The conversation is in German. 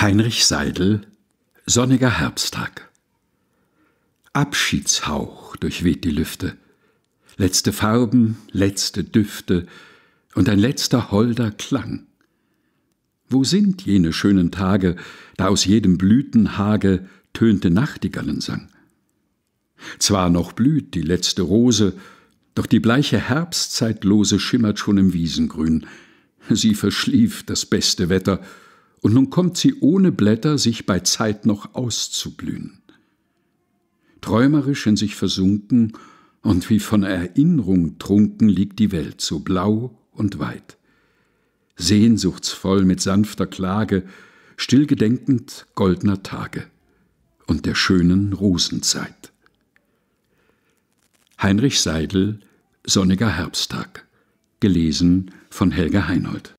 Heinrich Seidel Sonniger Herbsttag Abschiedshauch durchweht die Lüfte, letzte Farben, letzte Düfte und ein letzter holder Klang. Wo sind jene schönen Tage, da aus jedem Blütenhage tönte Nachtigallensang? Zwar noch blüht die letzte Rose, doch die bleiche Herbstzeitlose schimmert schon im Wiesengrün. Sie verschlief das beste Wetter und nun kommt sie ohne Blätter sich bei Zeit noch auszublühen. Träumerisch in sich versunken und wie von Erinnerung trunken liegt die Welt so blau und weit. Sehnsuchtsvoll mit sanfter Klage, stillgedenkend goldner Tage und der schönen Rosenzeit. Heinrich Seidel Sonniger Herbsttag. Gelesen von Helga Heinold.